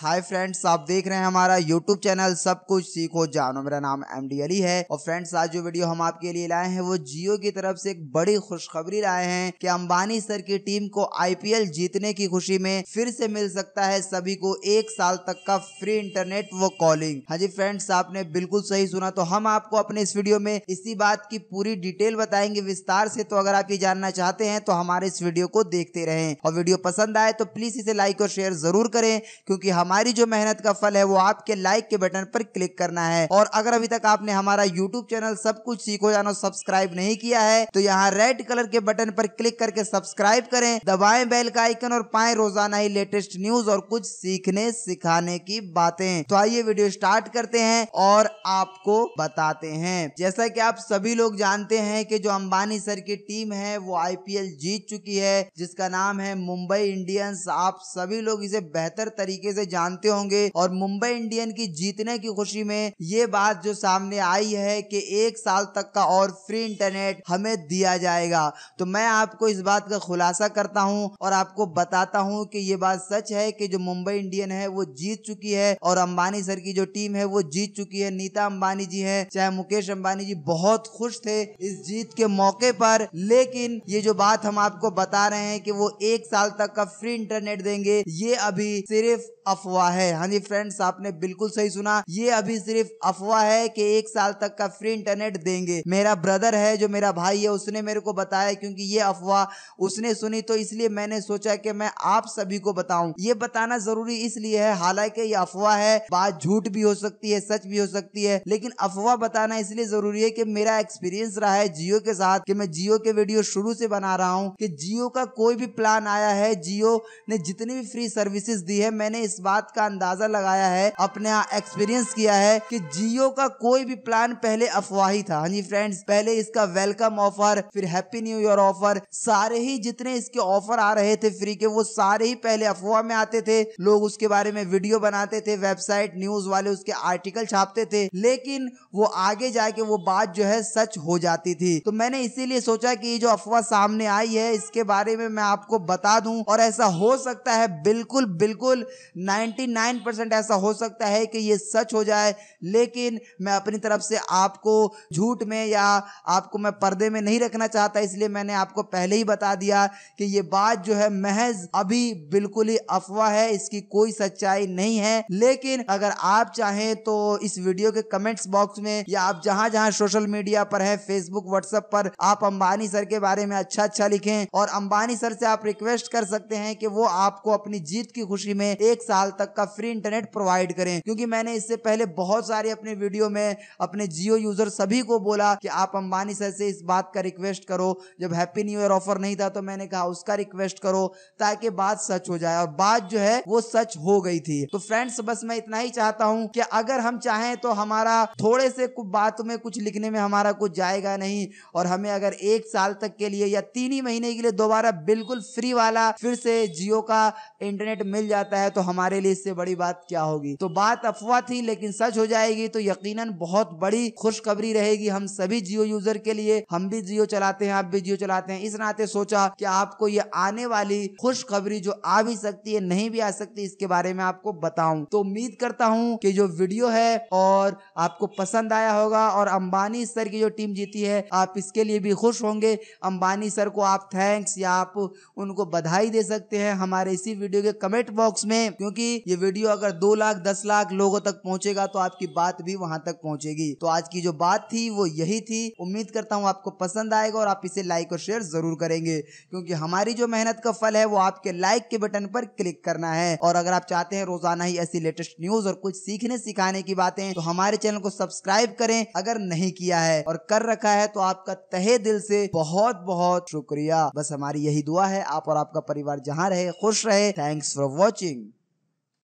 hi friends आप देख रहे हैं हमारा यूट्यूब चैनल सब कुछ सीखो जानो मेरा नाम एम डी अली है और फ्रेंड्स आज जो वीडियो हम आपके लिए लाए हैं वो जियो की तरफ से एक बड़ी खुशखबरी लाए हैं कि अंबानी सर की टीम को आईपीएल जीतने की खुशी में फिर से मिल सकता है सभी को एक साल तक का फ्री इंटरनेट वो कॉलिंग हाँ जी फ्रेंड्स आपने बिल्कुल सही सुना तो हम आपको अपने इस वीडियो में इसी बात की पूरी डिटेल बताएंगे विस्तार से तो अगर आप ये जानना चाहते हैं तो हमारे इस वीडियो को देखते रहे और वीडियो पसंद आए तो प्लीज इसे लाइक और शेयर जरूर करें क्योंकि हम हमारी जो मेहनत का फल है वो आपके लाइक के बटन पर क्लिक करना है और अगर अभी तक आपने हमारा यूट्यूब चैनल सब कुछ सीखो जानो सब्सक्राइब नहीं किया है तो यहाँ रेड कलर के बटन पर क्लिक करके सब्सक्राइब करें दबाएं बेल का आइकन और पाए रोजाना ही लेटेस्ट न्यूज और कुछ सीखने सिखाने की बातें तो आइए वीडियो स्टार्ट करते हैं और आपको बताते हैं जैसा कि आप सभी लोग जानते हैं कि जो अंबानी सर की टीम है वो आईपीएल जीत चुकी है जिसका नाम है मुंबई इंडियंस आप सभी लोग इसे बेहतर तरीके से जान जानते होंगे और मुंबई इंडियन की जीतने की खुशी में ये बात जो सामने आई है कि एक साल तक का और फ्री इंटरनेट हमें दिया जाएगा तो मैं आपको इस बात का खुलासा करता हूँ और आपको बताता हूँ कि ये बात सच है कि जो मुंबई इंडियन है वो जीत चुकी है और अंबानी सर की जो टीम है वो जीत चुकी है नीता अंबानी जी है चाहे मुकेश अंबानी जी बहुत खुश थे इस जीत के मौके पर लेकिन ये जो बात हम आपको बता रहे हैं कि वो एक साल तक का फ्री इंटरनेट देंगे ये अभी सिर्फ अफवाह है हाँ जी फ्रेंड्स आपने बिल्कुल सही सुना ये अभी सिर्फ अफवाह है कि एक साल तक का फ्री इंटरनेट देंगे मेरा ब्रदर है जो मेरा भाई है उसने मेरे को बताया क्योंकि ये अफवाह उसने सुनी तो इसलिए मैंने सोचा कि मैं आप सभी को बताऊं ये बताना जरूरी इसलिए है हालांकि ये अफवाह है बात झूठ भी हो सकती है सच भी हो सकती है लेकिन अफवाह बताना इसलिए जरूरी है कि मेरा एक्सपीरियंस रहा है जियो के साथ कि मैं जियो के वीडियो शुरू से बना रहा हूँ कि जियो का कोई भी प्लान आया है जियो ने जितनी भी फ्री सर्विसेज दी है मैंने इस बार बात का अंदाजा लगाया है अपने एक्सपीरियंस किया है कि जियो का कोई भी प्लान पहले अफवाही था हाँ जी फ्रेंड्स पहले इसका वेलकम ऑफर फिर हैप्पी न्यू ईयर ऑफर सारे ही जितने इसके ऑफर आ रहे थे फ्री के वो सारे ही पहले अफवाह में आते थे लोग उसके बारे में वीडियो बनाते थे वेबसाइट न्यूज वाले उसके आर्टिकल छापते थे लेकिन वो आगे जाके वो बात जो है सच हो जाती थी तो मैंने इसीलिए सोचा कि ये जो अफवाह सामने आई है इसके बारे में मैं आपको बता दूं और ऐसा हो सकता है बिल्कुल बिल्कुल 99 परसेंट ऐसा हो सकता है कि ये सच हो जाए लेकिन मैं अपनी तरफ से आपको झूठ में या आपको मैं पर्दे में नहीं रखना चाहता इसलिए मैंने आपको पहले ही बता दिया कि ये बात जो है महज अभी बिल्कुल ही अफवाह है इसकी कोई सच्चाई नहीं है लेकिन अगर आप चाहें तो इस वीडियो के कमेंट्स बॉक्स में या आप जहां जहां सोशल मीडिया पर है फेसबुक व्हाट्सएप पर आप अंबानी सर के बारे में अच्छा अच्छा लिखें और अंबानी सर से आप रिक्वेस्ट कर सकते हैं कि वो आपको अपनी जीत की खुशी में एक साल साल तक का फ्री इंटरनेट प्रोवाइड करें क्योंकि मैंने इससे पहले बहुत सारे अपने वीडियो में अपने जियो यूजर सभी को बोला कि आप अंबानी सर से इस बात का रिक्वेस्ट करो जब हैप्पी न्यू ईयर ऑफर नहीं था तो मैंने कहा उसका रिक्वेस्ट करो ताकि बात सच हो जाए और बात जो है वो सच हो गई थी तो फ्रेंड्स बस मैं इतना ही चाहता हूँ कि अगर हम चाहें तो हमारा थोड़े से बात में कुछ लिखने में हमारा कुछ जाएगा नहीं और हमें अगर एक साल तक के लिए या तीन ही महीने के लिए दोबारा बिल्कुल फ्री वाला फिर से जियो का इंटरनेट मिल जाता है तो हमारे तुम्हारे लिए इससे बड़ी बात क्या होगी तो बात अफवाह थी लेकिन सच हो जाएगी तो यकीनन बहुत बड़ी खुशखबरी रहेगी हम सभी जियो यूजर के लिए हम भी जियो चलाते हैं आप भी जियो चलाते हैं इस नाते सोचा कि आपको ये आने वाली खुशखबरी जो आ भी सकती है नहीं भी आ सकती इसके बारे में आपको बताऊं तो उम्मीद करता हूं कि जो वीडियो है और आपको पसंद आया होगा और अंबानी सर की जो टीम जीती है आप इसके लिए भी खुश होंगे अंबानी सर को आप थैंक्स या आप उनको बधाई दे सकते हैं हमारे इसी वीडियो के कमेंट बॉक्स में क्योंकि ये वीडियो अगर दो लाख दस लाख लोगों तक पहुंचेगा तो आपकी बात भी वहां तक पहुंचेगी तो आज की जो बात थी वो यही थी उम्मीद करता हूँ आपको पसंद आएगा और आप इसे लाइक और शेयर जरूर करेंगे क्योंकि हमारी जो मेहनत का फल है वो आपके लाइक के बटन पर क्लिक करना है और अगर आप चाहते हैं रोजाना ही ऐसी लेटेस्ट न्यूज और कुछ सीखने सिखाने की बातें तो हमारे चैनल को सब्सक्राइब करें अगर नहीं किया है और कर रखा है तो आपका तहे दिल से बहुत बहुत शुक्रिया बस हमारी यही दुआ है आप और आपका परिवार जहाँ रहे खुश रहे थैंक्स फॉर वॉचिंग